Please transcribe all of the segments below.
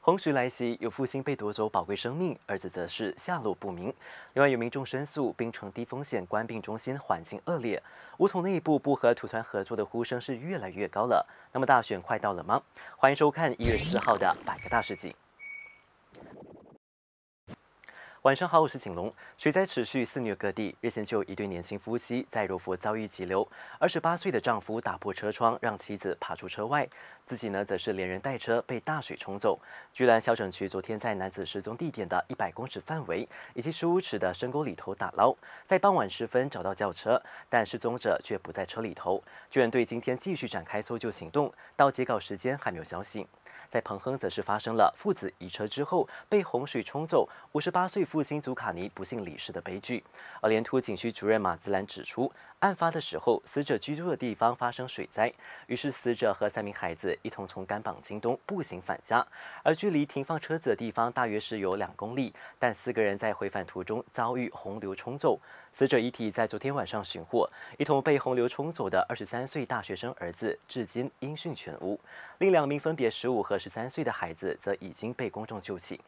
洪水来袭，有父亲被夺走宝贵生命，儿子则是下落不明。另外，有民众申诉，冰城低风险关病中心环境恶劣。梧桐内部不和土团合作的呼声是越来越高了。那么，大选快到了吗？欢迎收看一月十四号的《百个大事件》。晚上好，我是景龙。水灾持续肆虐各地，日前就有一对年轻夫妻在若佛遭遇急流，二十八岁的丈夫打破车窗，让妻子爬出车外，自己呢则是连人带车被大水冲走。居然消防局昨天在男子失踪地点的一百公尺范围以及十五尺的深沟里头打捞，在傍晚时分找到轿车，但失踪者却不在车里头。救援队今天继续展开搜救行动，到截稿时间还没有消息。在彭亨则是发生了父子移车之后被洪水冲走，五十八岁夫。复兴祖卡尼不幸离世的悲剧。而连图警区主任马兹兰指出，案发的时候，死者居住的地方发生水灾，于是死者和三名孩子一同从甘榜京东步行返家，而距离停放车子的地方大约是有两公里。但四个人在回返途中遭遇洪流冲走，死者遗体在昨天晚上寻获。一同被洪流冲走的二十三岁大学生儿子至今音讯全无，另两名分别十五和十三岁的孩子则已经被公众救起。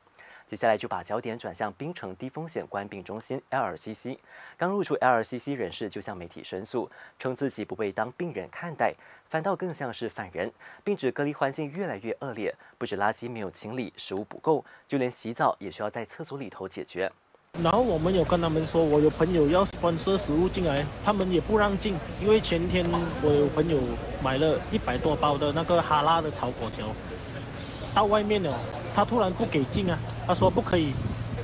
接下来就把焦点转向槟城低风险关病中心 LCC，刚入住 LCC 人士就向媒体申诉，称自己不被当病人看待，反倒更像是犯人，并指隔离环境越来越恶劣，不止垃圾没有清理，食物不够，就连洗澡也需要在厕所里头解决。然后我们有跟他们说，我有朋友要搬色食物进来，他们也不让进，因为前天我有朋友买了一百多包的那个哈拉的炒粿条，到外面了，他突然不给进啊。他说不可以，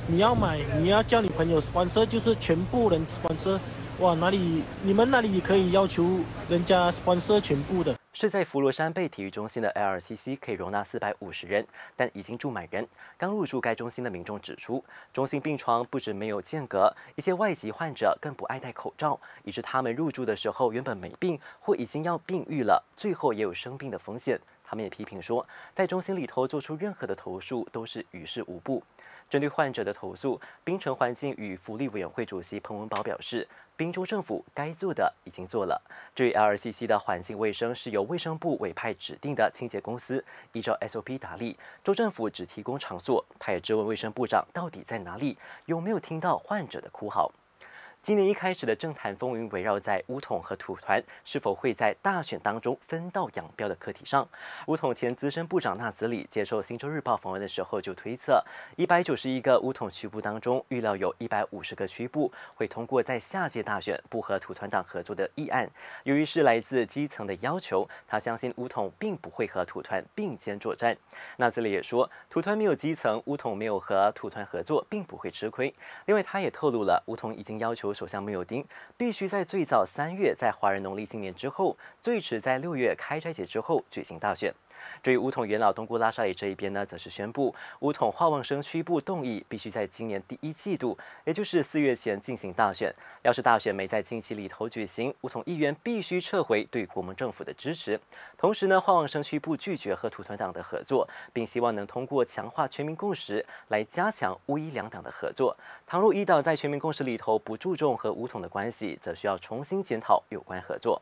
你要买，你要叫你朋友翻车，就是全部人翻车。哇，哪里你们哪里可以要求人家翻车全部的？是在佛罗山贝体育中心的 LCC 可以容纳四百五十人，但已经住满人。刚入住该中心的民众指出，中心病床不止没有间隔，一些外籍患者更不爱戴口罩，以致他们入住的时候原本没病或已经要病愈了，最后也有生病的风险。他们也批评说，在中心里头做出任何的投诉都是于事无补。针对患者的投诉，冰城环境与福利委员会主席彭文宝表示，冰州政府该做的已经做了。至于 l c c 的环境卫生是由卫生部委派指定的清洁公司依照 SOP 打理，州政府只提供场所。他也质问卫生部长到底在哪里，有没有听到患者的哭嚎。今年一开始的政坛风云围绕在乌统和土团是否会在大选当中分道扬镳的课题上。乌统前资深部长纳兹里接受《新洲日报》访问的时候就推测，一百九十一个乌统区部当中，预料有一百五十个区部会通过在下届大选不和土团党合作的议案。由于是来自基层的要求，他相信乌统并不会和土团并肩作战。纳兹里也说，土团没有基层，乌统没有和土团合作并不会吃亏。另外，他也透露了乌统已经要求。首相穆尤丁必须在最早三月，在华人农历新年之后，最迟在六月开斋节之后举行大选。至于武统元老东姑拉沙里这一边呢，则是宣布武统化望生区部动议必须在今年第一季度，也就是四月前进行大选。要是大选没在近期里头举行，武统议员必须撤回对国民政府的支持。同时呢，化望生区部拒绝和土团党的合作，并希望能通过强化全民共识来加强乌伊两党的合作。倘若伊党在全民共识里头不注重和武统的关系，则需要重新检讨有关合作。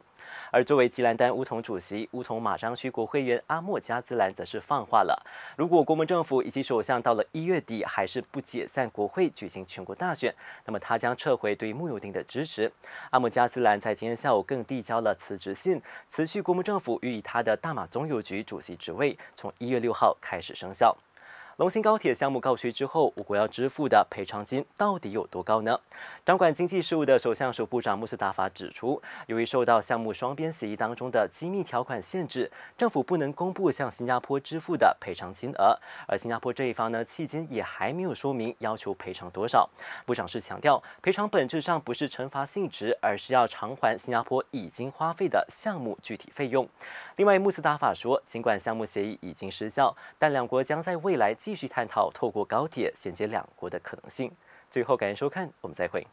而作为吉兰丹乌统主席、乌统马章区国会议员阿莫加兹兰则是放话了：如果国盟政府以及首相到了一月底还是不解散国会、举行全国大选，那么他将撤回对穆尤丁的支持。阿莫加兹兰在今天下午更递交了辞职信，辞去国盟政府予以他的大马总邮局主席职位，从一月六号开始生效。龙兴高铁项目告吹之后，我国要支付的赔偿金到底有多高呢？掌管经济事务的首相署部长穆斯达法指出，由于受到项目双边协议当中的机密条款限制，政府不能公布向新加坡支付的赔偿金额。而新加坡这一方呢，迄今也还没有说明要求赔偿多少。部长是强调，赔偿本质上不是惩罚性质，而是要偿还新加坡已经花费的项目具体费用。另外，穆斯达法说，尽管项目协议已经失效，但两国将在未来。继续探讨透过高铁衔接两国的可能性。最后，感谢收看，我们再会。